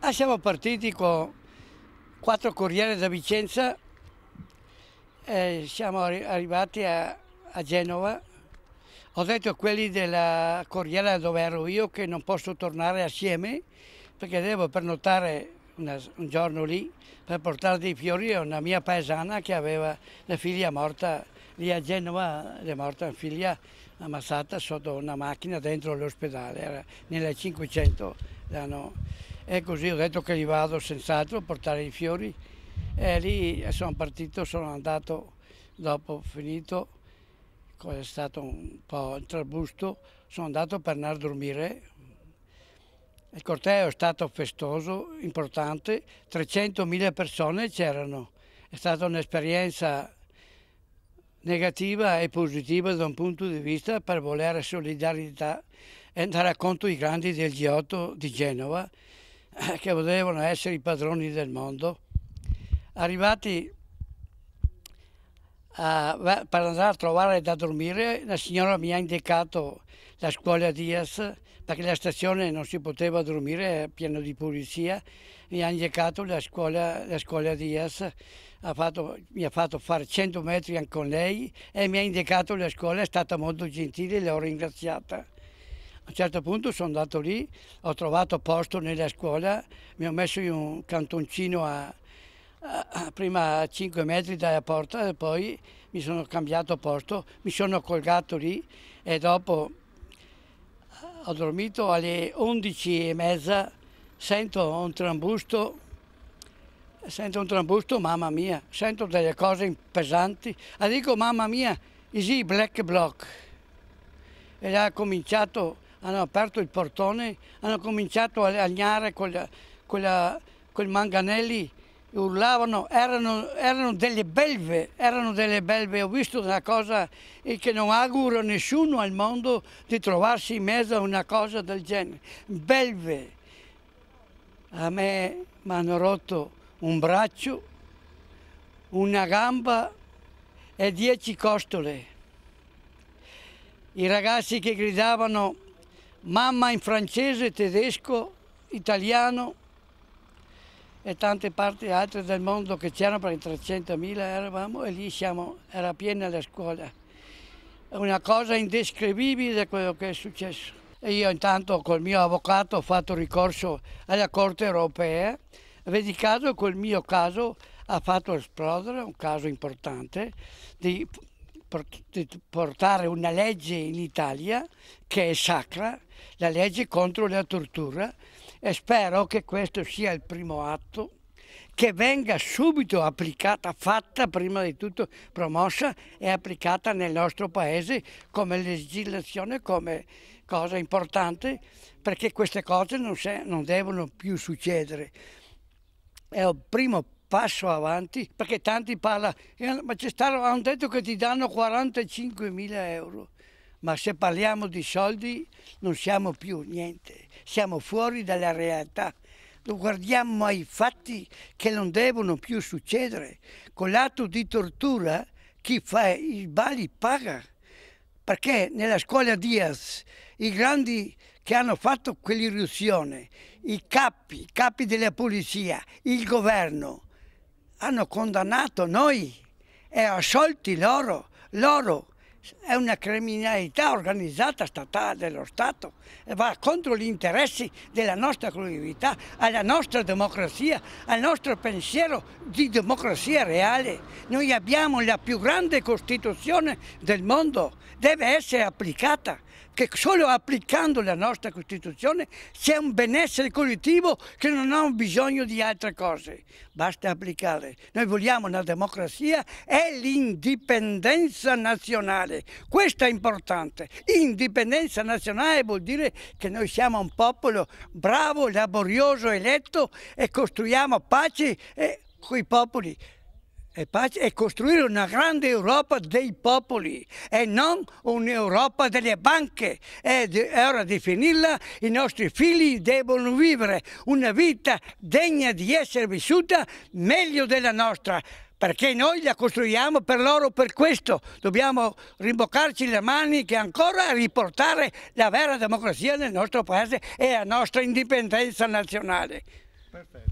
Ah, siamo partiti con quattro corriere da Vicenza, eh, siamo arrivati a, a, Genova. Ho detto a quelli della corriera dove ero io che non posso tornare assieme perché devo pernottare una, un giorno lì per portare dei fiori a una mia paesana che aveva la figlia morta lì a Genova, è morta una figlia ammazzata sotto una macchina dentro l'ospedale, era nel 500 l'hanno e così ho detto che gli vado senz'altro a portare i fiori e lì eh, sono partito, sono andato, dopo finito, è stato un po' il trabusto, sono andato per andare a dormire. Il corteo è stato festoso, importante, 300.000 persone c'erano, è stata un'esperienza negativa e positiva da un punto di vista per volere solidarietà e andare a conto i grandi del G8 di Genova eh, che potevano essere i padroni del mondo, arrivati a, per andare a trovare da dormire, la signora mi ha indicato la scuola Diaz perché la stazione non si poteva dormire, era pieno di pulizia, mi ha indicato la scuola, la scuola Diaz, ha fatto, mi ha fatto fare 100 metri anche con lei e mi ha indicato la scuola, è stata molto gentile, e l'ho ringraziata. A un certo punto sono andato lì, ho trovato posto nella scuola, mi ho messo in un cantoncino a, a, prima a 5 metri dalla porta e poi mi sono cambiato posto, mi sono colgato lì e dopo eh, ho dormito alle 11 e mezza, sento un trambusto, sento un trambusto, mamma mia, sento delle cose pesanti, e dico mamma mia, is easy black block. E là ha cominciato hanno aperto il portone, hanno cominciato a legnare quella, quella, quel manganelli, urlavano, erano, erano, delle belve, erano delle belve. Ho visto una cosa che non auguro a nessuno al mondo di trovarsi in mezzo a una cosa del genere. Belve. A me mi hanno rotto un braccio, una gamba e dieci costole. I ragazzi che gridavano mamma in francese, tedesco, italiano e tante parti altre del mondo che c'erano, perché 300.000 eravamo e lì siamo, era piena la scuola. È una cosa indescrivibile quello che è successo. E io intanto col mio avvocato ho fatto ricorso alla Corte europea, vedi caso col mio caso ha fatto esplodere un caso importante di portare una legge in Italia che è sacra, la legge contro la tortura e spero che questo sia il primo atto che venga subito applicata, fatta prima di tutto promossa e applicata nel nostro paese come legislazione, come cosa importante, perché queste cose non, se, non devono più succedere. È il primo passo avanti, perché tanti parlano, eh, ma c'è stato, hanno detto che ti danno 45 mila euro, ma se parliamo di soldi non siamo più niente, siamo fuori dalla realtà. Guardiamo ai fatti che non devono più succedere. Con l'atto di tortura chi fa i sbagli paga. Perché nella scuola Diaz i grandi che hanno fatto quell'irruzione, i capi, i capi della polizia, il governo, hanno condannato noi e assolti loro, loro è una criminalità organizzata statale dello Stato e va contro gli interessi della nostra collettività, alla nostra democrazia, al nostro pensiero di democrazia reale. Noi abbiamo la più grande Costituzione del mondo, deve essere applicata che solo applicando la nostra Costituzione c'è un benessere collettivo che non ha bisogno di altre cose. Basta applicare. Noi vogliamo una democrazia e l'indipendenza nazionale. Questo è importante. Indipendenza nazionale vuol dire che noi siamo un popolo bravo, laborioso, eletto e costruiamo pace e eh, i popoli e pace è costruire una grande Europa dei popoli e non un'Europa delle banche. È, ora di finirla, i nostri figli devono vivere una vita degna di essere vissuta meglio della nostra perché noi la costruiamo per loro per questo. Dobbiamo rimboccarci le mani che ancora riportare la vera democrazia nel nostro paese e la nostra indipendenza nazionale. Perfetto.